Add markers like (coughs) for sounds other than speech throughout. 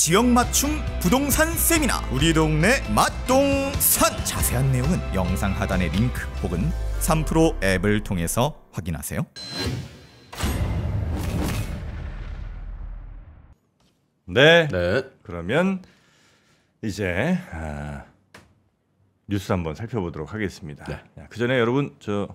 지역 맞춤 부동산 세미나 우리 동네 맛동산 자세한 내용은 영상 하단의 링크 혹은 3프로 앱을 통해서 확인하세요. 네. 네. 그러면 이제 아, 뉴스 한번 살펴보도록 하겠습니다. 네. 그 전에 여러분 저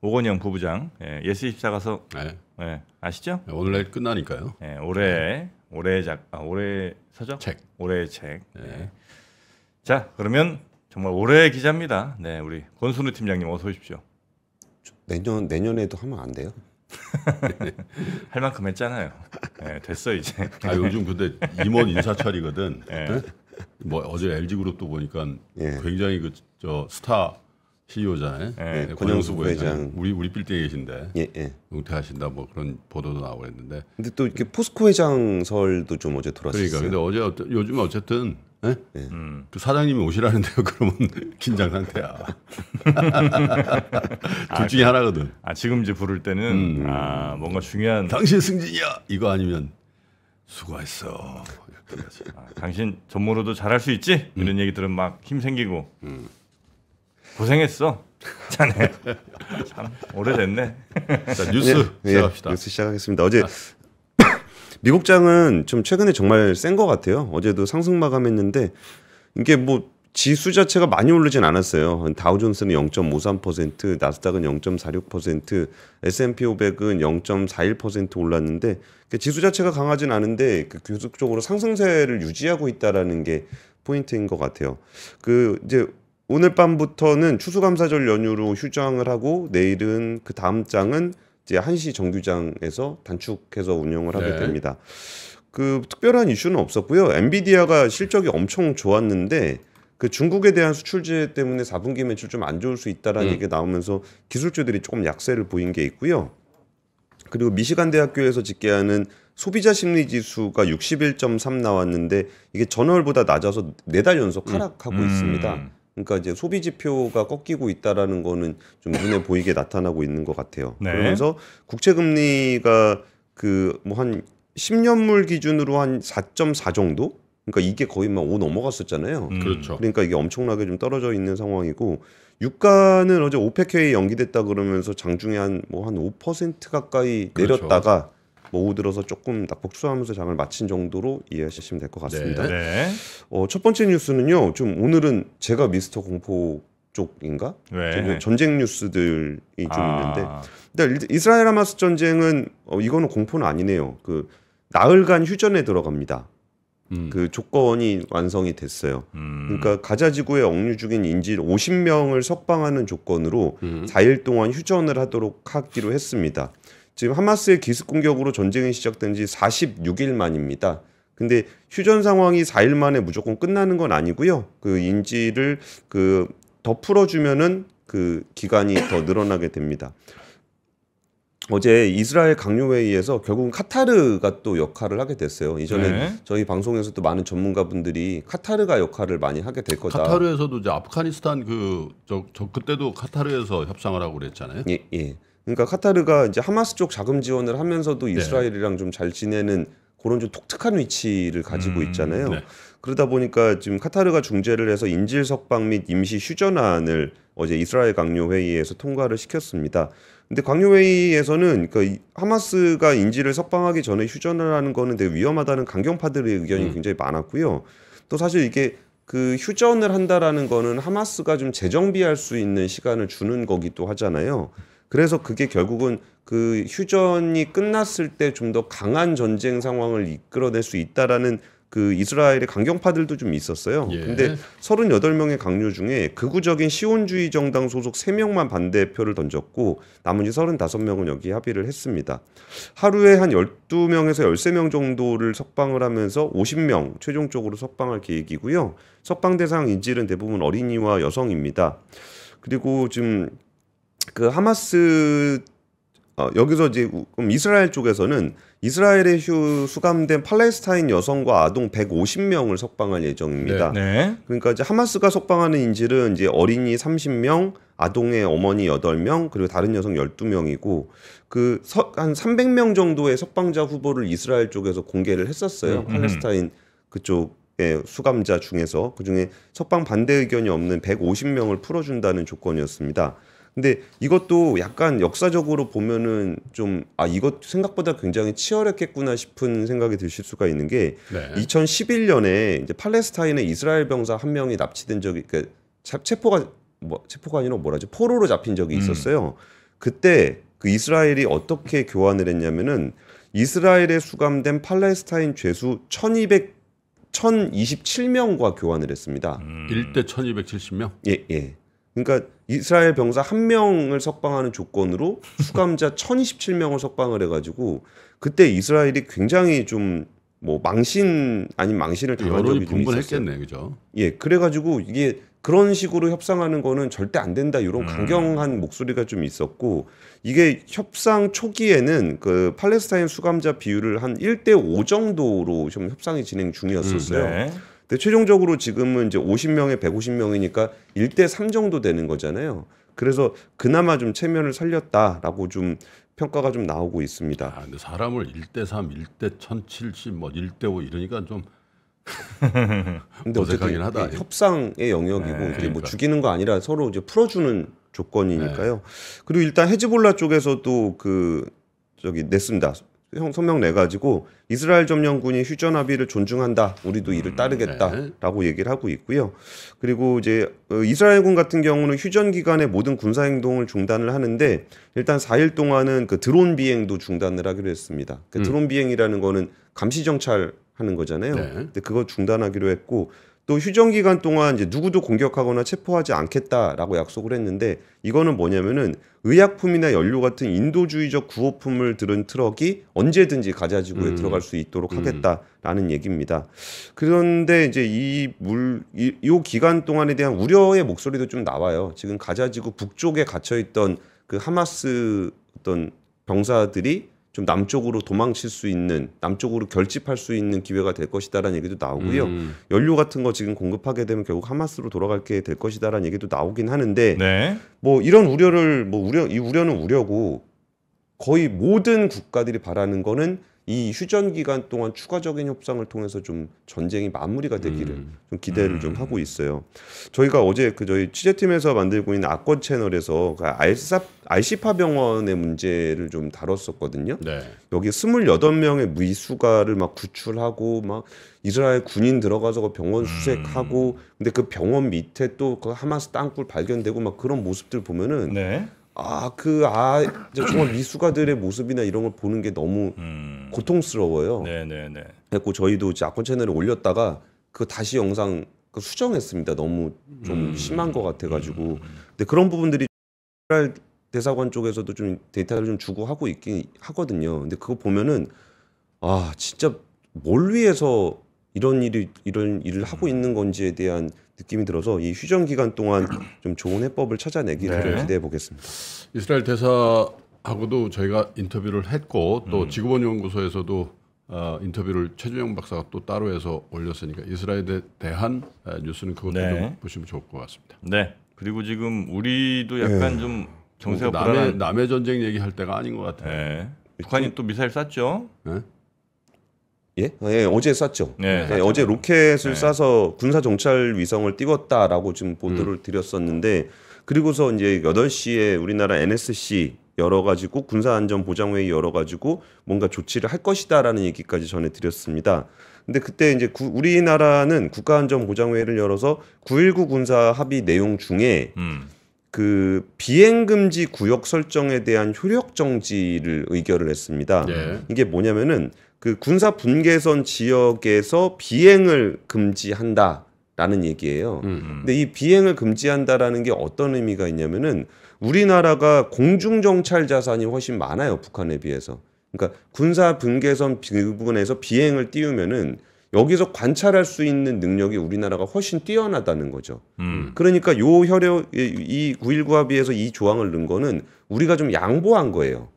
오건영 부부장 예, 예스 입사 가서 네. 예, 아시죠? 네, 오늘 내 끝나니까요. 예, 올해 네. 올해 작 아, 올해 서적 책 올해의 책. 네. 네. 자 그러면 정말 올해의 기자입니다. 네 우리 권순우 팀장님 어서 오십시오. 내년 내년에도 하면 안 돼요? (laughs) 할 만큼 했잖아요. 네, 됐어 이제. 아 요즘 근데 임원 인사철이거든. 네. 뭐 어제 LG 그룹도 보니까 예. 굉장히 그 저 스타 CEO잖아요. 예, 네, 예, 네, 권영수 부회장. 우리 우리 빌딩에 계신데 예, 예. 은퇴하신다 뭐 그런 보도도 나오고 했는데. 근데 또 이렇게 포스코 회장설도 좀 어제 돌았어요. 그러니까 근데 어제 어 요즘 어쨌든 예? 예? 음. 그 사장님이 오시라는데요. (laughs) 그러면 긴장 상태야. (laughs) 둘 중에 아, 하나거든. 아 지금 이제 부를 때는 음. 아 뭔가 중요한. 당신 승진이야 이거 아니면 수고했어. 아, 당신 전문으로도 잘할 수 있지 음. 이런 얘기 들은막 힘 생기고. 음. 고생했어. 자네. 참 오래됐네. 자, 뉴스 예, 예 시작합시다. 예, 뉴스 시작하겠습니다. 어제 (coughs) 미국장은 좀 최근에 정말 센 것 같아요. 어제도 상승 마감했는데 이게 뭐 지수 자체가 많이 오르진 않았어요. 다우존스는 0.53%, 나스닥은 0.46%, S&P 500은 0.41% 올랐는데 그러니까 지수 자체가 강하진 않은데 그 계속적으로 상승세를 유지하고 있다라는 게 포인트인 것 같아요. 그 이제 오늘 밤부터는 추수감사절 연휴로 휴장을 하고 내일은 그 다음 장은 이제 한시 정규장에서 단축해서 운영을 하게 네. 됩니다. 그 특별한 이슈는 없었고요. 엔비디아가 실적이 엄청 좋았는데 그 중국에 대한 수출제 때문에 4분기 매출 좀 안 좋을 수 있다라는 음. 얘기 나오면서 기술주들이 조금 약세를 보인 게 있고요. 그리고 미시간 대학교에서 집계하는 소비자 심리 지수가 61.3 나왔는데 이게 전월보다 낮아서 네 달 연속 하락하고 음. 있습니다. 음. 그러니까 이제 소비 지표가 꺾이고 있다라는 거는 좀 눈에 보이게 나타나고 있는 것 같아요. 네. 그러면서 국채 금리가 그 뭐 한 10년물 기준으로 한 4.4 정도? 그러니까 이게 거의 막5 넘어갔었잖아요. 음. 그렇죠. 그러니까 이게 엄청나게 좀 떨어져 있는 상황이고 유가는 어제 오펙 회의 연기됐다 그러면서 장중에 한 뭐한 뭐한5% 가까이 그렇죠. 내렸다가 오후 들어서 조금 낙폭 추소하면서 잠을 마친 정도로 이해하시면 될 것 같습니다. 네. 어, 첫 번째 뉴스는요. 좀 오늘은 제가 미스터 공포 쪽인가? 네. 전쟁 뉴스들이 좀 아. 있는데 근데 이스라엘 하마스 전쟁은 어, 이거는 공포는 아니네요. 그 나흘간 휴전에 들어갑니다. 음. 그 조건이 완성이 됐어요. 음. 그러니까 가자 지구에 억류 중인 인질 50명을 석방하는 조건으로 음. 4일 동안 휴전을 하도록 하기로 했습니다. 지금 하마스의 기습 공격으로 전쟁이 시작된 지 46일 만입니다. 근데 휴전 상황이 4일 만에 무조건 끝나는 건 아니고요. 그 인지를 그더 풀어주면은 그 기간이 더 늘어나게 됩니다. 어제 이스라엘 강요회의에서 결국은 카타르가 또 역할을 하게 됐어요. 이전에 네. 저희 방송에서도 많은 전문가분들이 카타르가 역할을 많이 하게 될 거다. 카타르에서도 이제 아프가니스탄 그저저 그때도 카타르에서 협상을 하고 그랬잖아요. 예, 예. 그러니까 카타르가 이제 하마스 쪽 자금 지원을 하면서도 네. 이스라엘이랑 좀 잘 지내는 그런 좀 독특한 위치를 가지고 음, 있잖아요. 네. 그러다 보니까 지금 카타르가 중재를 해서 인질 석방 및 임시 휴전안을 어제 이스라엘 강요 회의에서 통과를 시켰습니다. 근데 강요 회의에서는 그니까 하마스가 인질을 석방하기 전에 휴전을 하는 거는 되게 위험하다는 강경파들의 의견이 음. 굉장히 많았고요. 또 사실 이게 그 휴전을 한다라는 거는 하마스가 좀 재정비할 수 있는 시간을 주는 거기도 하잖아요. 그래서 그게 결국은 그 휴전이 끝났을 때 좀 더 강한 전쟁 상황을 이끌어낼 수 있다라는 그 이스라엘의 강경파들도 좀 있었어요. 예. 근데 38명의 강요 중에 극우적인 시온주의 정당 소속 3명만 반대표를 던졌고 나머지 35명은 여기 합의를 했습니다. 하루에 한 12명에서 13명 정도를 석방을 하면서 50명 최종적으로 석방할 계획이고요. 석방 대상 인질은 대부분 어린이와 여성입니다. 그리고 지금 그 하마스 어, 여기서 이제 이스라엘 쪽에서는 이스라엘에 휴 수감된 팔레스타인 여성과 아동 150명을 석방할 예정입니다. 네, 네. 그러니까 이제 하마스가 석방하는 인질은 이제 어린이 30명, 아동의 어머니 8명, 그리고 다른 여성 12명이고 그 한 300명 정도의 석방자 후보를 이스라엘 쪽에서 공개를 했었어요. 음, 음. 팔레스타인 그쪽 예, 수감자 중에서 그중에 석방 반대 의견이 없는 150명을 풀어준다는 조건이었습니다. 근데 이것도 약간 역사적으로 보면은 좀 아 이것 생각보다 굉장히 치열했겠구나 싶은 생각이 드실 수가 있는 게 네. 2011년에 이제 팔레스타인의 이스라엘 병사 한 명이 납치된 적이 그 그러니까 체포가 뭐 체포가 아니라 뭐라지 포로로 잡힌 적이 음. 있었어요. 음. 그때 그 이스라엘이 어떻게 교환을 했냐면은 이스라엘에 수감된 팔레스타인 죄수 1200 1027명과 교환을 했습니다. 음. 1대 1270명? 예, 예. 그러니까 이스라엘 병사 한 명을 석방하는 조건으로 수감자 1027명을 (laughs) 석방을 해가지고 그때 이스라엘이 굉장히 좀 뭐 망신 아닌 망신을 당한 적이 좀 있었겠네, 그죠? 예, 그래가지고 이게 그런 식으로 협상하는 거는 절대 안 된다 이런 음. 강경한 음. 목소리가 좀 있었고 이게 협상 초기에는 그 팔레스타인 수감자 비율을 한 1대 5 정도로 좀 협상이 진행 중이었었어요. 음, 네. 근데 최종적으로 지금은 이제 50명에 150명이니까 1대 3 정도 되는 거잖아요. 그래서 그나마 좀 체면을 살렸다라고 좀 평가가 좀 나오고 있습니다. 아, 근데 사람을 1대 3, 1대 1070, 뭐 1대 5 이러니까 좀 (laughs) 근데 어쨌든 하다. 협상의 영역이고 네, 뭐 그러니까. 뭐 죽이는 거 아니라 서로 이제 풀어주는 조건이니까요. 네. 그리고 일단 헤즈볼라 쪽에서도 그 저기 냈습니다. 성명 내 가지고 이스라엘 점령군이 휴전 합의를 존중한다. 우리도 이를 따르겠다라고 음, 네. 얘기를 하고 있고요. 그리고 이제 어, 이스라엘군 같은 경우는 휴전 기간에 모든 군사 행동을 중단을 하는데 일단 4일 동안은 그 드론 비행도 중단을 하기로 했습니다. 그 음. 드론 비행이라는 거는 감시 정찰 하는 거잖아요. 네. 근데 그거 중단하기로 했고 또 휴정 기간 동안 이제 누구도 공격하거나 체포하지 않겠다라고 약속을 했는데 이거는 뭐냐면은 의약품이나 연료 같은 인도주의적 구호품을 들은 트럭이 언제든지 가자 지구에 음. 들어갈 수 있도록 음. 하겠다라는 음. 얘기입니다. 그런데 이제 이 물요 이, 이 기간 동안에 대한 우려의 목소리도 좀 나와요. 지금 가자 지구 북쪽에 갇혀 있던 그 하마스 어떤 병사들이 좀 남쪽으로 도망칠 수 있는 남쪽으로 결집할 수 있는 기회가 될 것이다라는 얘기도 나오고요. 음. 연료 같은 거 지금 공급하게 되면 결국 하마스로 돌아갈게 될 것이다라는 얘기도 나오긴 하는데 네. 뭐 이런 우려를 뭐 우려 이 우려는 우려고 거의 모든 국가들이 바라는 거는 이 휴전 기간 동안 추가적인 협상을 통해서 좀 전쟁이 마무리가 되기를 음. 좀 기대를 음. 좀 하고 있어요. 저희가 어제 그 저희 취재팀에서 만들고 있는 악권 채널에서 알사 그 알시파 병원의 문제를 좀 다뤘었거든요. 네. 여기 28명의 미수가를 막 구출하고 막 이스라엘 군인 들어가서 그 병원 수색하고 음. 근데 그 병원 밑에 또 그 하마스 땅굴 발견되고 막 그런 모습들 보면은 네. 아그 아, 그, 아 정말 미숙아들의 모습이나 이런 걸 보는 게 너무 음. 고통스러워요. 네네네. 그고 저희도 이제 아콘 채널에 올렸다가 그 다시 영상 그 수정했습니다. 너무 좀 음. 심한 것 같아가지고. 음. 근데 그런 부분들이 대사관 쪽에서도 좀 데이터를 좀 주고 하고 있긴 하거든요. 근데 그거 보면은 아 진짜 뭘 위해서 이런 일이 이런 일을 하고 있는 건지에 대한 느낌이 들어서 이 휴전 기간 동안 좀 좋은 해법을 찾아내기를 네. 기대해 보겠습니다. 이스라엘 대사하고도 저희가 인터뷰를 했고 또 음. 지구본 연구소에서도 어, 인터뷰를 최준영 박사가 또 따로 해서 올렸으니까 이스라엘에 대한 뉴스는 그것도 네. 좀 보시면 좋을 것 같습니다. 네. 그리고 지금 우리도 약간 네. 좀 정세가 남의, 불안한 남의 전쟁 얘기할 때가 아닌 것 같아요. 네. 북한이 네. 또 미사일 쐈죠. 네? 예? 예, 어제 쐈죠. 네. 예, 예, 어제 로켓을 네. 쏴서 군사 정찰 위성을 띄웠다라고 지금 보도를 음. 드렸었는데 그리고서 이제 8시에 우리나라 NSC 열어가지고 군사안전보장회의 열어가지고 뭔가 조치를 할 것이다라는 얘기까지 전해드렸습니다. 근데 그때 이제 구, 우리나라는 국가안전보장회의를 열어서 9.19 군사 합의 내용 중에 음. 그 비행 금지 구역 설정에 대한 효력 정지를 의결을 했습니다. 네. 이게 뭐냐면은 그 군사 분계선 지역에서 비행을 금지한다. 라는 얘기예요. 음음. 음. 근데 이 비행을 금지한다라는 게 어떤 의미가 있냐면은 우리나라가 공중 정찰 자산이 훨씬 많아요 북한에 비해서. 그러니까 군사 분계선 그 부분에서 비행을 띄우면은 여기서 관찰할 수 있는 능력이 우리나라가 훨씬 뛰어나다는 거죠. 음. 그러니까 요 혈액 이919합비해서이 조항을 넣은 거는 우리가 좀 양보한 거예요.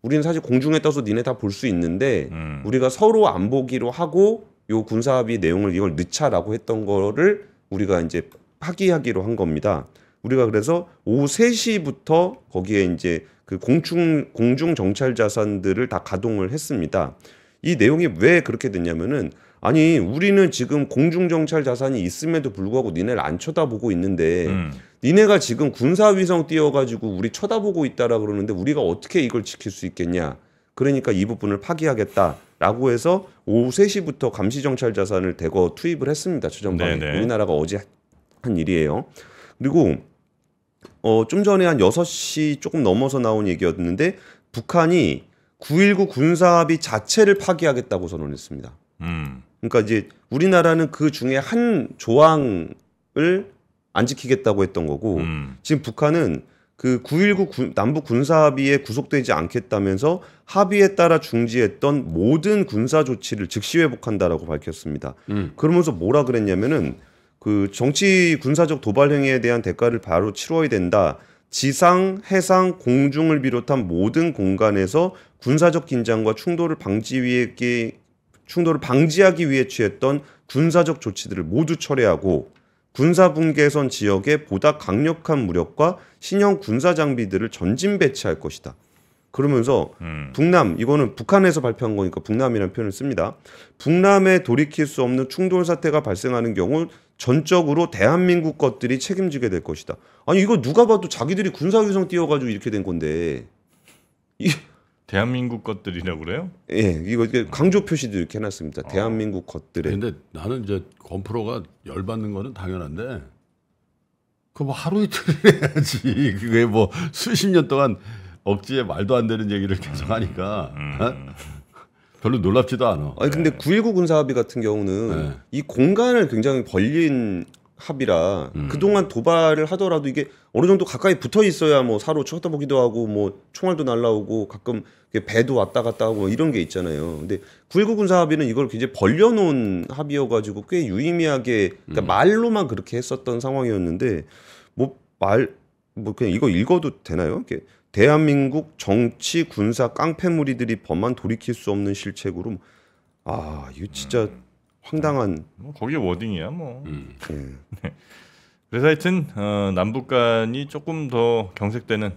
우리는 사실 공중에 떠서 니네 다 볼 수 있는데 음. 우리가 서로 안 보기로 하고 요 군사 합의 내용을 이걸 넣자라고 했던 거를 우리가 이제 파기하기로 한 겁니다. 우리가 그래서 오후 3시부터 거기에 이제 그 공중 공중 정찰 자산들을 다 가동을 했습니다. 이 내용이 왜 그렇게 됐냐면은 아니 우리는 지금 공중정찰 자산이 있음에도 불구하고 니네를 안 쳐다보고 있는데 음. 니네가 지금 군사위성 띄워가지고 우리 쳐다보고 있다라 그러는데 우리가 어떻게 이걸 지킬 수 있겠냐 그러니까 이 부분을 파기하겠다라고 해서 오후 3시부터 감시정찰 자산을 대거 투입을 했습니다 추정방에 네네. 우리나라가 어제 한 일이에요 그리고 어, 좀 전에 한 6시 조금 넘어서 나온 얘기였는데 북한이 9.19 군사합의 자체를 파기하겠다고 선언했습니다 음. 그러니까 이제 우리나라는 그 중에 한 조항을 안 지키겠다고 했던 거고 음. 지금 북한은 그 9.19 구, 남북 군사합의에 구속되지 않겠다면서 합의에 따라 중지했던 모든 군사 조치를 즉시 회복한다라고 밝혔습니다. 음. 그러면서 뭐라 그랬냐면은 그 정치 군사적 도발 행위에 대한 대가를 바로 치러야 된다. 지상, 해상, 공중을 비롯한 모든 공간에서 군사적 긴장과 충돌을 방지 위해 충돌을 방지하기 위해 취했던 군사적 조치들을 모두 철회하고 군사 분계선 지역에 보다 강력한 무력과 신형 군사 장비들을 전진 배치할 것이다. 그러면서 음. 북남 이거는 북한에서 발표한 거니까 북남이라는 표현을 씁니다. 북남에 돌이킬 수 없는 충돌 사태가 발생하는 경우 전적으로 대한민국 것들이 책임지게 될 것이다. 아니 이거 누가 봐도 자기들이 군사 위성 띄워가지고 이렇게 된 건데 이 대한민국 것들이라고 그래요? 예, 이거 광조 표시도 이렇게 해놨습니다. 아. 대한민국 것들에. 근데 나는 이제 건프로가 열받는 거는 당연한데 그 뭐 하루 이틀 (laughs) 해야지 그게 뭐 수십 년 동안 억지에 말도 안 되는 얘기를 계속 하니까 음. 어? 별로 놀랍지도 않아. 아니 근데 네. 919 군사합의 같은 경우는 네. 이 공간을 굉장히 벌린 합이라 음. 그동안 도발을 하더라도 이게 어느 정도 가까이 붙어 있어야 뭐 사로 쳐다보기도 하고 뭐 총알도 날라오고 가끔 배도 왔다 갔다 하고 뭐 이런 게 있잖아요. 근데 919 군사 합의는 이걸 굉장히 벌려놓은 합의여 가지고 꽤 유의미하게 그러니까 음. 말로만 그렇게 했었던 상황이었는데 뭐 말뭐 뭐 그냥 이거 읽어도 되나요? 이렇게 대한민국 정치 군사 깡패무리들이 범한 돌이킬 수 없는 실책으로 뭐 아 이거 진짜 음. 황당한 뭐 거기 에 워딩이야 뭐. 음. 예. (laughs) 네. 그래서 하여튼 어, 남북 간이 조금 더 경색되는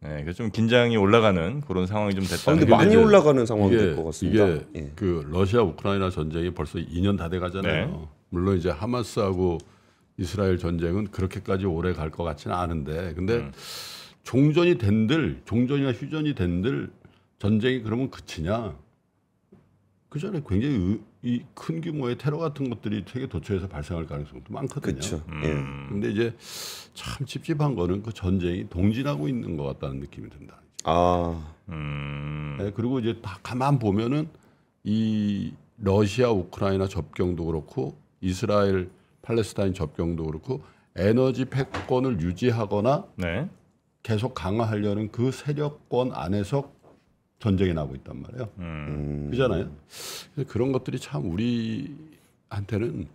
네, 좀 긴장이 올라가는 그런 상황이 좀 됐다. 그런데 아, 많이 올라가는 상황이 될 것 같습니다. 이게 예. 그 러시아 우크라이나 전쟁이 벌써 2년 다 돼가잖아요. 네. 물론 이제 하마스하고 이스라엘 전쟁은 그렇게까지 오래 갈 것 같지는 않은데, 근데 음. 종전이 된들 종전이나 휴전이 된들 전쟁이 그러면 그치냐? 그 전에 굉장히 이큰 규모의 테러 같은 것들이 세계 도처에서 발생할 가능성도 많거든요. 그렇죠. 음. 근데 이제 참 찝찝한 거는 그 전쟁이 동진하고 있는 것 같다는 느낌이 든다. 아. 음. 네, 그리고 이제 다 가만 보면은 이 러시아 우크라이나 접경도 그렇고 이스라엘 팔레스타인 접경도 그렇고 에너지 패권을 유지하거나 네. 계속 강화하려는 그 세력권 안에서 전쟁이 나고 있단 말이에요. 음. 음. 그잖아요. 그래서 그런 것들이 참 우리한테는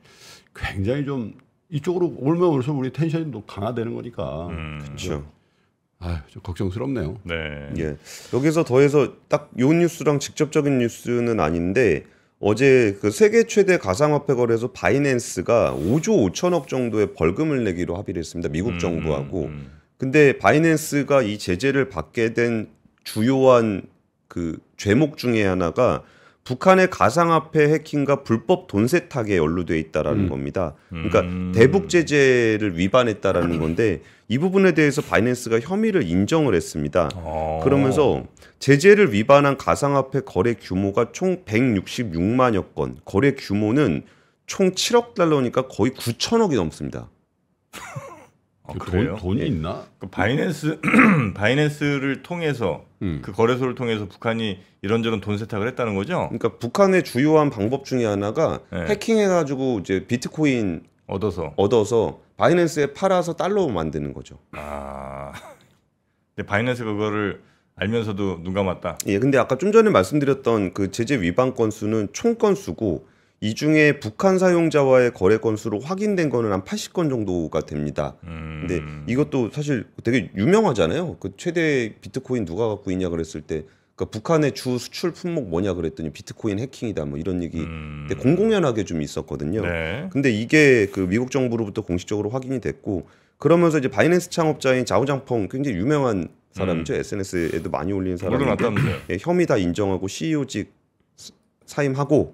굉장히 좀 이쪽으로 올면 올수록 우리 텐션도 강화되는 거니까. 음. 그렇죠. 네. 아유, 좀 걱정스럽네요. 네. 예. 여기서 더해서 딱 요 뉴스랑 직접적인 뉴스는 아닌데 어제 그 세계 최대 가상화폐 거래소 바이낸스가 5조 5천억 정도의 벌금을 내기로 합의를 했습니다. 미국 음, 정부하고. 음, 근데 바이낸스가 이 제재를 받게 된 주요한 그 죄목 중에 하나가 북한의 가상화폐 해킹과 불법 돈 세탁에 연루돼 있다라는 음. 겁니다. 그러니까 음. 대북 제재를 위반했다라는 건데 이 부분에 대해서 바이낸스가 혐의를 인정을 했습니다. 오. 어. 그러면서 제재를 위반한 가상화폐 거래 규모가 총 166만여 건, 거래 규모는 총 7억 달러니까 거의 9천억이 넘습니다. (laughs) 아, 그 그래요? 돈, 이 예. 있나? 그 바이낸스 (clears throat) 바이낸스를 통해서 음. 그 거래소를 통해서 북한이 이런저런 돈 세탁을 했다는 거죠. 그러니까 북한의 주요한 방법 중에 하나가 네. 해킹해가지고 이제 비트코인 얻어서 얻어서 바이낸스에 팔아서 달러 만드는 거죠. 아, (laughs) 근데 바이낸스가 그거를 알면서도 눈 감았다. 예, 근데 아까 좀 전에 말씀드렸던 그 제재 위반 건수는 총 건수고 이 중에 북한 사용자와의 거래 건수로 확인된 거는 한 80건 정도가 됩니다. 음. 근데 이것도 사실 되게 유명하잖아요. 그 최대 비트코인 누가 갖고 있냐 그랬을 때 그러니까 북한의 주 수출 품목 뭐냐 그랬더니 비트코인 해킹이다 뭐 이런 얘기 음. 공공연하게 좀 있었거든요. 네. 근데 이게 그 미국 정부로부터 공식적으로 확인이 됐고 그러면서 이제 바이낸스 창업자인 자우장펑 굉장히 유명한 사람이죠. 음. SNS에도 많이 올리는 사람인데 예, 혐의 다 인정하고 CEO직 사임하고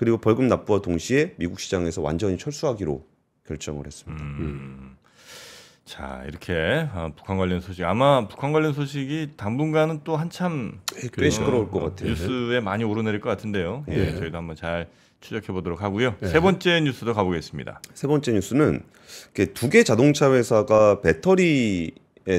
그리고 벌금 납부와 동시에 미국 시장에서 완전히 철수하기로 결정을 했습니다. 음. 자 이렇게 아, 북한 관련 소식 아마 북한 관련 소식이 당분간은 또 한참 꽤 시끄러울 것 어, 같아요. 뉴스에 많이 오르내릴 것 같은데요. 예. 예 저희도 한번 잘 추적해 보도록 하고요. 예. 세 번째 뉴스도 가보겠습니다. 세 번째 뉴스는 두 개 자동차 회사가 배터리에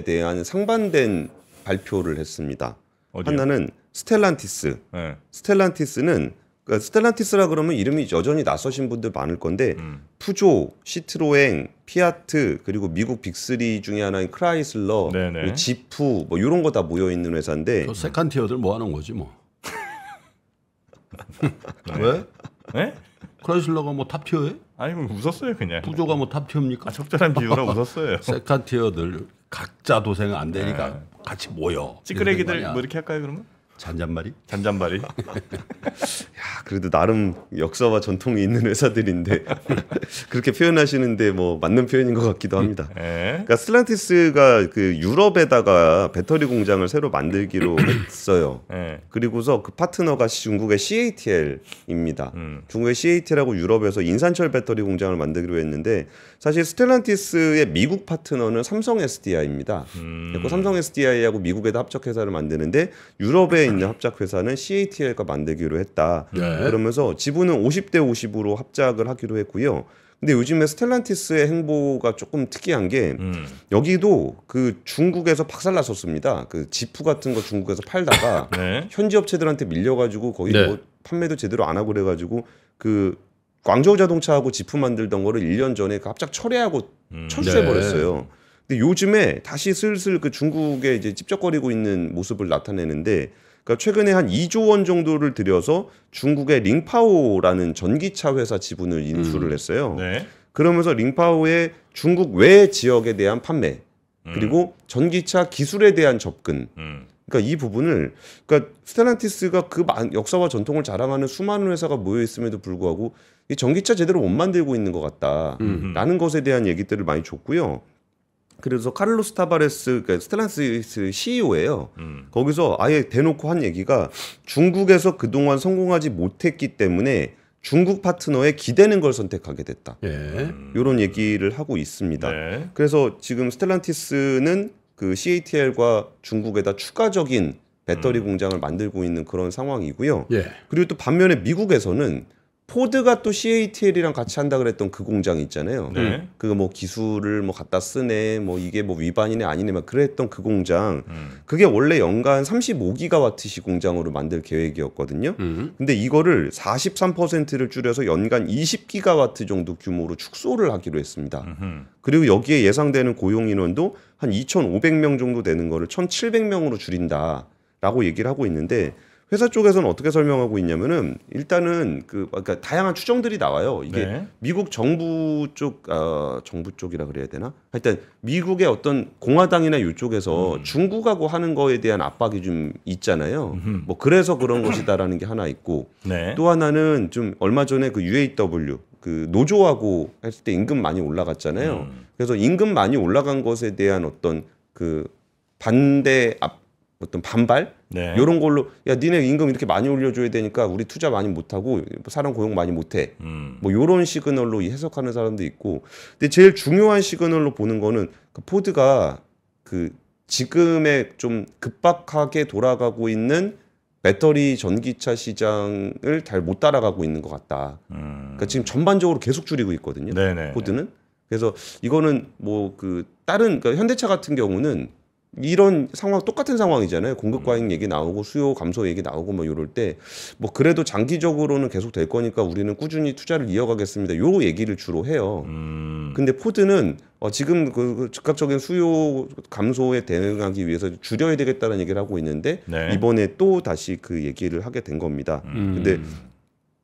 대한 상반된 발표를 했습니다. 어디요? 하나는 스텔란티스. 예. 스텔란티스는 그러니까 스텔란티스라 그러면 이름이 여전히 낯서신 분들 많을 건데 음. 푸조, 시트로엥, 피아트 그리고 미국 빅3 중에 하나인 크라이슬러, 네네. 지프 뭐 이런 거 다 모여 있는 회사인데 그 세컨티어들 뭐 하는 거지 뭐. (laughs) 왜? 네? 크라이슬러가 뭐 탑티어에? 아니 뭐 웃었어요 그냥. 푸조가 뭐 탑티어입니까? 아, 적절한 비유로 웃었어요. (laughs) 세컨티어들 각자 도생 안 되니까 네. 같이 모여. 찌끄레기들 뭐 이렇게 할까요 그러면? 잔잔말이잔잔말이 (laughs) 야, 그래도 나름 역사와 전통이 있는 회사들인데 (laughs) 그렇게 표현하시는데 뭐 맞는 표현인 것 같기도 합니다. 예. 그러니까 슬란티스가 그 유럽에다가 배터리 공장을 새로 만들기로 (coughs) 했어요. 예. 그리고서 그 파트너가 중국의 CATL입니다. 음. 중국의 CATL하고 유럽에서 인산철 배터리 공장을 만들기로 했는데 사실 스텔란티스의 미국 파트너는 삼성 SDI입니다. 음. 삼성 SDI하고 미국에다 합작 회사를 만드는데 유럽의 있는 합작회사는 CATL과 만들기로 했다. 네. 그러면서 지분은 50대 50으로 합작을 하기로 했고요. 근데 요즘에 스텔란티스의 행보가 조금 특이한 게 음. 여기도 그 중국에서 박살났었습니다. 그 지프 같은 거 중국에서 팔다가 (laughs) 네. 현지 업체들한테 밀려가지고 거의 네. 뭐 판매도 제대로 안 하고 그래가지고 그 광저우 자동차하고 지프 만들던 거를 1년 전에 그 합작 철회하고 음. 철수해 네. 버렸어요. 네. 근데 요즘에 다시 슬슬 그 중국에 이제 찝쩍거리고 있는 모습을 나타내는데 그러니까 최근에 한 2조 원 정도를 들여서 중국의 링파오라는 전기차 회사 지분을 인수를 음. 했어요. 네. 그러면서 링파오의 중국 외 지역에 대한 판매 음. 그리고 전기차 기술에 대한 접근 음. 그니까이 부분을 그니까 스텔란티스가 그 역사와 전통을 자랑하는 수많은 회사가 모여 있음에도 불구하고 이 전기차 제대로 못 만들고 있는 것 같다라는 음흠. 것에 대한 얘기들을 많이 줬고요. 그래서 카를로스 타바레스 그러니까 스텔란스 CEO예요. 음. 거기서 아예 대놓고 한 얘기가 중국에서 그동안 성공하지 못했기 때문에 중국 파트너에 기대는 걸 선택하게 됐다. 예. 이런 음. 얘기를 하고 있습니다. 네. 그래서 지금 스텔란티스는 그 CATL과 중국에다 추가적인 배터리 음. 공장을 만들고 있는 그런 상황이고요. 예. 그리고 또 반면에 미국에서는 포드가 또 CATL이랑 같이 한다 그랬던 그 공장 있잖아요. 네. 음. 그거 뭐 기술을 뭐 갖다 쓰네, 뭐 이게 뭐 위반이네 아니네 막 그랬던 그 공장. 음. 그게 원래 연간 35기가와트시 공장으로 만들 계획이었거든요. 음. 근데 이거를 43%를 줄여서 연간 20기가와트 정도 규모로 축소를 하기로 했습니다. 음. 그리고 여기에 예상되는 고용 인원도 한 2,500명 정도 되는 거를 1,700명으로 줄인다라고 얘기를 하고 있는데 회사 쪽에서는 어떻게 설명하고 있냐면은 일단은 그 그러니까 다양한 추정들이 나와요. 이게 네. 미국 정부 쪽 어, 정부 쪽이라 그래야 되나? 하여튼 미국의 어떤 공화당이나 이쪽에서 음. 중국하고 하는 거에 대한 압박이 좀 있잖아요. 음흠. 뭐 그래서 그런 것이다라는 게 하나 있고 네. 또 하나는 좀 얼마 전에 그 UAW 그 노조하고 했을 때 임금 많이 올라갔잖아요. 음. 그래서 임금 많이 올라간 것에 대한 어떤 그 반대 압 어떤 반발 네. 이런 걸로 야 니네 임금 이렇게 많이 올려줘야 되니까 우리 투자 많이 못하고 사람 고용 많이 못해 음. 뭐요런 시그널로 해석하는 사람도 있고 근데 제일 중요한 시그널로 보는 거는 그 포드가 그 지금의 좀 급박하게 돌아가고 있는 배터리 전기차 시장을 잘 못 따라가고 있는 것 같다. 음. 그러니까 지금 전반적으로 계속 줄이고 있거든요. 네네. 포드는 그래서 이거는 뭐 그 다른 그러니까 현대차 같은 경우는 이런 상황 똑같은 상황이잖아요. 공급 음. 과잉 얘기 나오고 수요 감소 얘기 나오고 뭐 이럴 때 뭐 그래도 장기적으로는 계속 될 거니까 우리는 꾸준히 투자를 이어가겠습니다. 요 얘기를 주로 해요. 음. 근데 포드는 어 지금 그 즉각적인 수요 감소에 대응하기 위해서 줄여야 되겠다는 얘기를 하고 있는데 네. 이번에 또 다시 그 얘기를 하게 된 겁니다. 음. 근데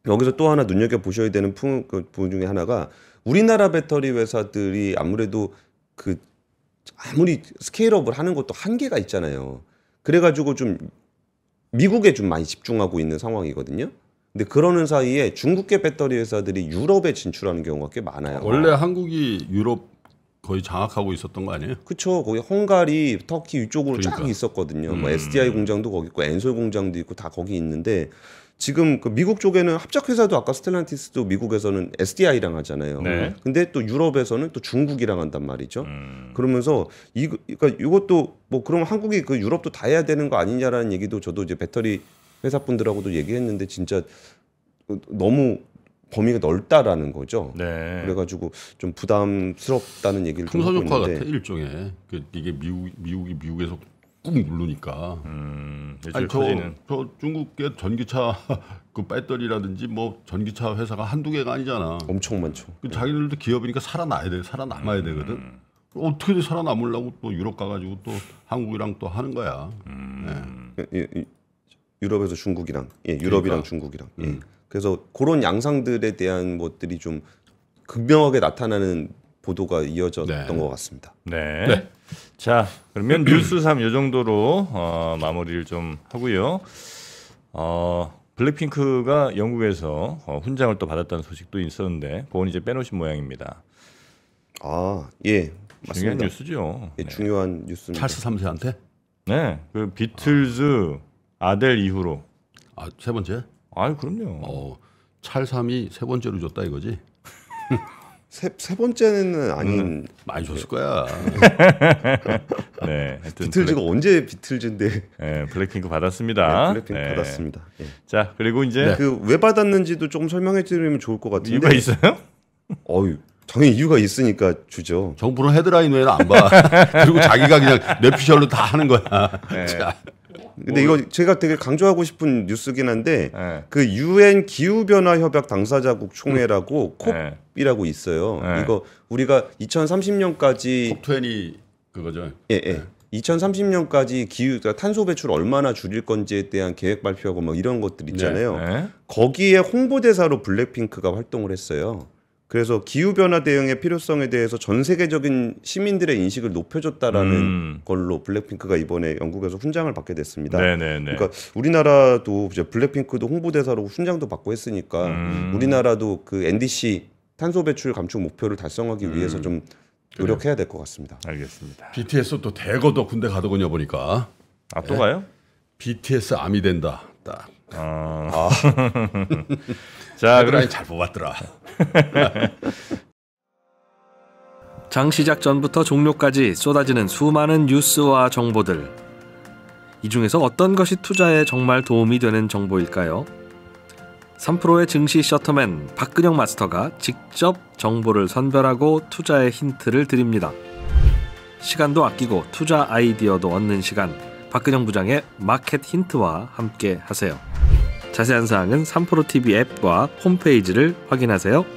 여기서 또 하나 눈여겨 보셔야 되는 그 부분 중에 하나가 우리나라 배터리 회사들이 아무래도 그 아무리 스케일업을 하는 것도 한계가 있잖아요. 그래가지고 좀 미국에 좀 많이 집중하고 있는 상황이거든요. 근데 그러는 사이에 중국계 배터리 회사들이 유럽에 진출하는 경우가 꽤 많아요. 원래 한국이 유럽 거의 장악하고 있었던 거 아니에요? 그렇죠. 거기 헝가리, 터키 이쪽으로 그러니까. 쫙 있었거든요. 뭐 음. 뭐 SDI 공장도 거기 있고 엔솔 공장도 있고 다 거기 있는데 지금 그 미국 쪽에는 합작회사도 아까 스텔란티스도 미국에서는 SDI랑 하잖아요. 네. 근데 또 유럽에서는 또 중국이랑 한단 말이죠. 음. 그러면서 이 그러니까 이것도 뭐그러면 한국이 그 유럽도 다 해야 되는 거 아니냐라는 얘기도 저도 이제 배터리 회사분들하고도 얘기했는데 진짜 너무 범위가 넓다라는 거죠. 네. 그래가지고 좀 부담스럽다는 얘기를 좀 하고 있는데. 같아 일종의 그 이게 미국 미국이 미국에서 꾹 누르니까. 음, 아니 저, 저 중국의 전기차 (laughs) 그 배터리라든지 뭐 전기차 회사가 한두 개가 아니잖아. 엄청 많죠. 그 네. 자기들도 기업이니까 살아나야 돼, 살아남아야 음. 되거든. 어떻게든 살아남으려고 또 유럽 가가지고 또 한국이랑 또 하는 거야. 음. 네. 예, 예, 예. 유럽에서 중국이랑, 예, 그러니까. 유럽이랑 그러니까. 중국이랑. 예. 음. 그래서 그런 양상들에 대한 것들이 좀 극명하게 나타나는 보도가 이어졌던 네. 것 같습니다. 네. 네. 자 그러면 (clears throat) 뉴스 3요 정도로 어, 마무리를 좀 하고요. 어, 블랙핑크가 영국에서 어, 훈장을 또 받았다는 소식도 있었는데 보건 이제 빼놓으신 모양입니다. 아 예. 맞습니다. 뉴스죠. 예, 네. 중요한 뉴스 찰스 3세한테? 네. 그 비틀즈 아델 이후로 아세 번째? 아 그럼요. 어, 찰삼이 세 번째로 줬다 이거지? (laughs) 세, 세 번째는 아닌 음, 많이 줬을 네. 거야. (laughs) 네, 네. 비틀즈가 블랙... 언제 비틀즈인데? 네, 블랙핑크 받았습니다. 네, 블랙핑크 네. 받았습니다. 네. 자 그리고 이제 네. 그왜 받았는지도 조금 설명해 드리면 좋을 것 같은데 이유가 있어요? 어유 당연히 이유가 있으니까 주죠. 정부는 헤드라인 외에는 안 봐. (laughs) 그리고 자기가 그냥 뇌피셜로 다 하는 거야. 네. (laughs) 근데 이거 제가 되게 강조하고 싶은 뉴스긴 한데 네. 그 유엔 기후 변화 협약 당사자국 총회라고 음. 네. 콥이라고 있어요. 네. 이거 우리가 2030년까지 콥20 그거죠. 예, 예. 2030년까지 기후 그러니까 탄소 배출 얼마나 줄일 건지에 대한 계획 발표하고 뭐 이런 것들 있잖아요. 네. 네. 거기에 홍보대사로 블랙핑크가 활동을 했어요. 그래서 기후 변화 대응의 필요성에 대해서 전 세계적인 시민들의 인식을 높여줬다라는 음. 걸로 블랙핑크가 이번에 영국에서 훈장을 받게 됐습니다. 네네네. 네, 네. 그러니까 우리나라도 이제 블랙핑크도 홍보대사로 훈장도 받고 했으니까 음. 우리나라도 그 NDC 탄소 배출 감축 목표를 달성하기 음. 위해서 좀 노력해야 될 것 같습니다. 알겠습니다. BTS 또 대거 또 군대 가더군요 보니까. 아또 예? 가요? BTS 암이 된다. 딱. 어. 아. (laughs) 자, 그럼 잘 뽑았더라. (laughs) 장 시작 전부터 종료까지 쏟아지는 수많은 뉴스와 정보들. 이 중에서 어떤 것이 투자에 정말 도움이 되는 정보일까요? 3프로의 증시 셔터맨 박근영 마스터가 직접 정보를 선별하고 투자의 힌트를 드립니다. 시간도 아끼고 투자 아이디어도 얻는 시간. 박근영 부장의 마켓 힌트와 함께 하세요. 자세한 사항은 3프로TV 앱과 홈페이지를 확인하세요.